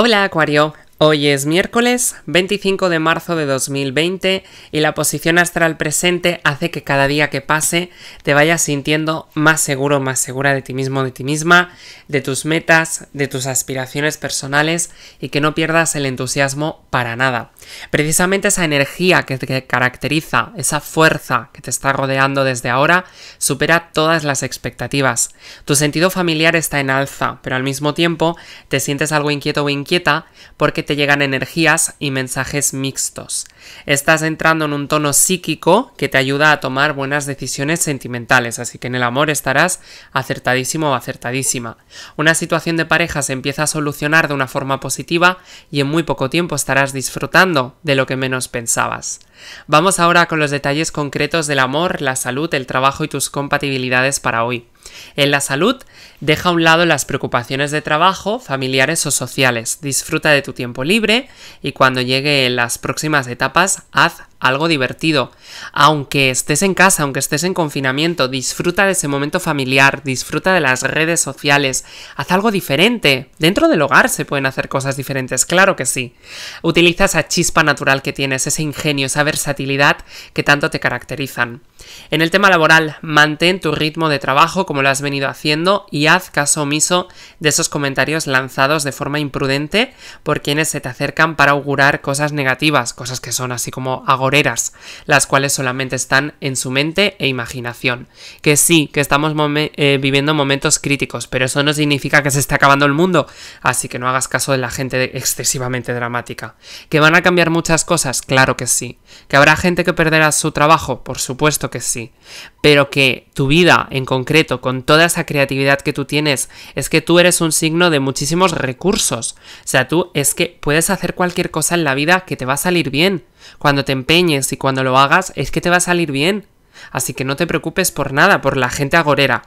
Hola, Acuario. Hoy es miércoles 25 de marzo de 2020 y la posición astral presente hace que cada día que pase te vayas sintiendo más seguro, más segura de ti mismo, de ti misma, de tus metas, de tus aspiraciones personales y que no pierdas el entusiasmo para nada. Precisamente esa energía que te caracteriza, esa fuerza que te está rodeando desde ahora, supera todas las expectativas. Tu sentido familiar está en alza, pero al mismo tiempo te sientes algo inquieto o inquieta porque te llegan energías y mensajes mixtos. Estás entrando en un tono psíquico que te ayuda a tomar buenas decisiones sentimentales, así que en el amor estarás acertadísimo o acertadísima. Una situación de pareja se empieza a solucionar de una forma positiva y en muy poco tiempo estarás disfrutando de lo que menos pensabas. Vamos ahora con los detalles concretos del amor, la salud, el trabajo y tus compatibilidades para hoy. En la salud, deja a un lado las preocupaciones de trabajo, familiares o sociales, disfruta de tu tiempo libre y cuando llegue las próximas etapas, haz algo divertido. Aunque estés en casa, aunque estés en confinamiento, disfruta de ese momento familiar, disfruta de las redes sociales, haz algo diferente. Dentro del hogar se pueden hacer cosas diferentes, claro que sí. Utiliza esa chispa natural que tienes, ese ingenio, esa versatilidad que tanto te caracterizan. En el tema laboral, mantén tu ritmo de trabajo como lo has venido haciendo y haz caso omiso de esos comentarios lanzados de forma imprudente por quienes se te acercan para augurar cosas negativas, cosas que son así como agoreras, las cuales solamente están en su mente e imaginación. Que sí, que estamos eh, viviendo momentos críticos, pero eso no significa que se esté acabando el mundo, así que no hagas caso de la gente excesivamente dramática. ¿Que van a cambiar muchas cosas? Claro que sí. ¿Que habrá gente que perderá su trabajo? Por supuesto que sí. Pero que tu vida en concreto, con toda esa creatividad que tú tienes, es que tú eres un signo de muchísimos recursos. O sea, tú es que puedes hacer cualquier cosa en la vida que te va a salir bien. Cuando te empeñes y cuando lo hagas, es que te va a salir bien. Así que no te preocupes por nada, por la gente agorera.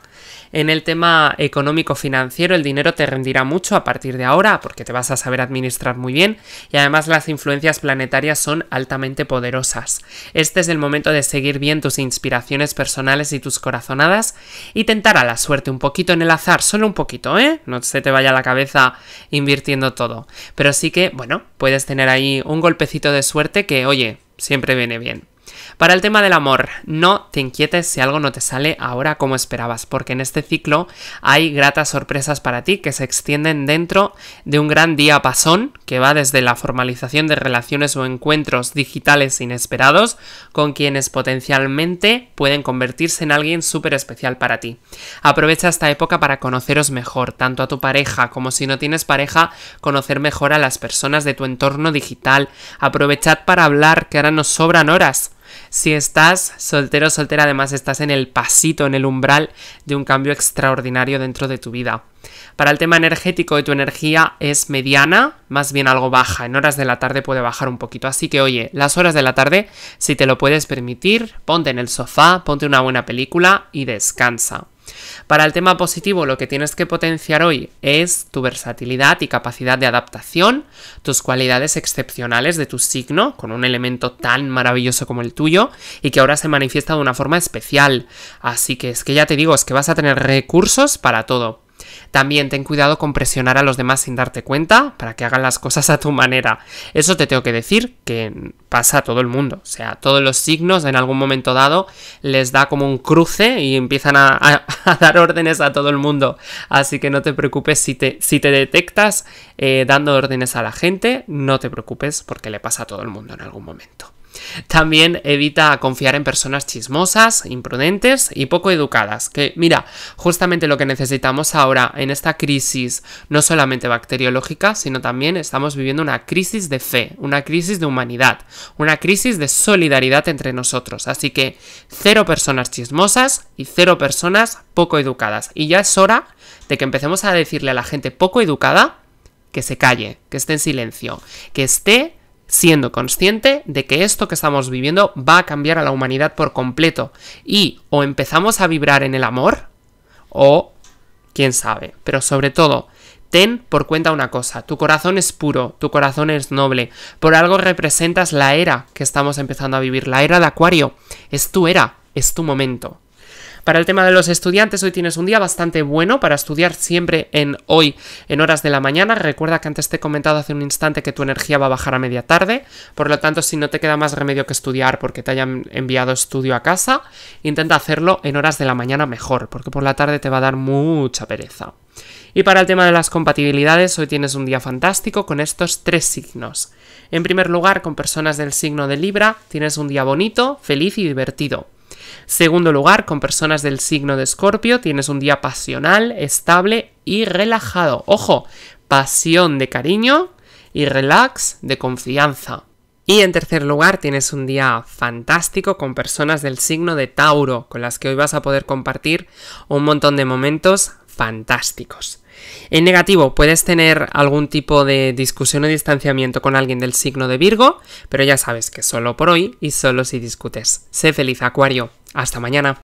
En el tema económico-financiero, el dinero te rendirá mucho a partir de ahora, porque te vas a saber administrar muy bien y además las influencias planetarias son altamente poderosas. Este es el momento de seguir bien tus inspiraciones personales y tus corazonadas y tentar a la suerte un poquito en el azar, solo un poquito, ¿eh? No se te vaya la cabeza invirtiendo todo. Pero sí que, bueno, puedes tener ahí un golpecito de suerte que, oye, siempre viene bien. Para el tema del amor, no te inquietes si algo no te sale ahora como esperabas, porque en este ciclo hay gratas sorpresas para ti que se extienden dentro de un gran día pasón que va desde la formalización de relaciones o encuentros digitales inesperados con quienes potencialmente pueden convertirse en alguien súper especial para ti. Aprovecha esta época para conoceros mejor, tanto a tu pareja como si no tienes pareja, conocer mejor a las personas de tu entorno digital. Aprovechad para hablar, que ahora nos sobran horas. Si estás soltero o soltera, además estás en el pasito, en el umbral de un cambio extraordinario dentro de tu vida. Para el tema energético de tu energía es mediana, más bien algo baja. En horas de la tarde puede bajar un poquito. Así que oye, las horas de la tarde, si te lo puedes permitir, ponte en el sofá, ponte una buena película y descansa. Para el tema positivo, lo que tienes que potenciar hoy es tu versatilidad y capacidad de adaptación, tus cualidades excepcionales de tu signo, con un elemento tan maravilloso como el tuyo, y que ahora se manifiesta de una forma especial. Así que es que ya te digo, es que vas a tener recursos para todo. También ten cuidado con presionar a los demás sin darte cuenta para que hagan las cosas a tu manera. Eso te tengo que decir que pasa a todo el mundo. O sea, todos los signos en algún momento dado les da como un cruce y empiezan a, dar órdenes a todo el mundo. Así que no te preocupes si te, detectas eh, dando órdenes a la gente, no te preocupes porque le pasa a todo el mundo en algún momento. También evita confiar en personas chismosas, imprudentes y poco educadas, que mira, justamente lo que necesitamos ahora en esta crisis, no solamente bacteriológica, sino también estamos viviendo una crisis de fe, una crisis de humanidad, una crisis de solidaridad entre nosotros. Así que cero personas chismosas y cero personas poco educadas. Y ya es hora de que empecemos a decirle a la gente poco educada que se calle, que esté en silencio, que esté siendo consciente de que esto que estamos viviendo va a cambiar a la humanidad por completo. Y o empezamos a vibrar en el amor, o quién sabe. Pero sobre todo, ten por cuenta una cosa, tu corazón es puro, tu corazón es noble, por algo representas la era que estamos empezando a vivir, la era de Acuario, es tu era, es tu momento. Para el tema de los estudiantes, hoy tienes un día bastante bueno para estudiar siempre en hoy, en horas de la mañana. Recuerda que antes te he comentado hace un instante que tu energía va a bajar a media tarde, por lo tanto, si no te queda más remedio que estudiar porque te hayan enviado estudio a casa, intenta hacerlo en horas de la mañana mejor, porque por la tarde te va a dar mucha pereza. Y para el tema de las compatibilidades, hoy tienes un día fantástico con estos tres signos. En primer lugar, con personas del signo de Libra, tienes un día bonito, feliz y divertido. Segundo lugar, con personas del signo de Escorpio tienes un día pasional, estable y relajado. Ojo, pasión de cariño y relax de confianza. Y en tercer lugar, tienes un día fantástico con personas del signo de Tauro, con las que hoy vas a poder compartir un montón de momentos fantásticos. En negativo, puedes tener algún tipo de discusión o distanciamiento con alguien del signo de Virgo, pero ya sabes que solo por hoy y solo si discutes. Sé feliz, Acuario. Hasta mañana.